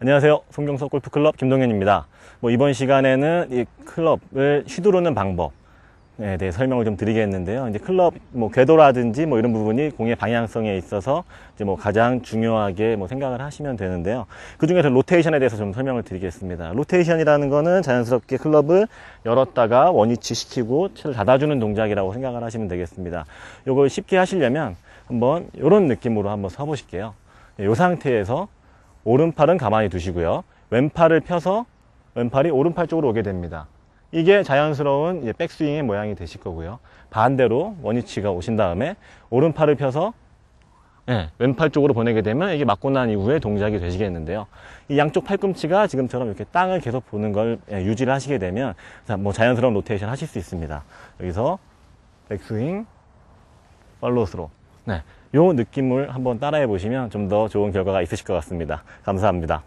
안녕하세요. 송경석 골프클럽 김동현입니다. 뭐 이번 시간에는 이 클럽을 휘두르는 방법에 대해 설명을 좀 드리겠는데요. 이제 클럽 뭐 궤도라든지 뭐 이런 부분이 공의 방향성에 있어서 이제 뭐 가장 중요하게 뭐 생각을 하시면 되는데요. 그 중에서 로테이션에 대해서 좀 설명을 드리겠습니다. 로테이션이라는 거는 자연스럽게 클럽을 열었다가 원위치 시키고 채를 닫아주는 동작이라고 생각을 하시면 되겠습니다. 이걸 쉽게 하시려면 한번 이런 느낌으로 한번 서보실게요. 이 상태에서 오른팔은 가만히 두시고요. 왼팔을 펴서 왼팔이 오른팔 쪽으로 오게 됩니다. 이게 자연스러운 백스윙의 모양이 되실 거고요. 반대로 원위치가 오신 다음에 오른팔을 펴서 네, 왼팔 쪽으로 보내게 되면 이게 맞고 난 이후에 동작이 되시겠는데요. 이 양쪽 팔꿈치가 지금처럼 이렇게 땅을 계속 보는 걸 예, 유지를 하시게 되면 뭐 자연스러운 로테이션 하실 수 있습니다. 여기서 백스윙, 팔로스로 네, 요 느낌을 한번 따라해 보시면 좀 더 좋은 결과가 있으실 것 같습니다. 감사합니다.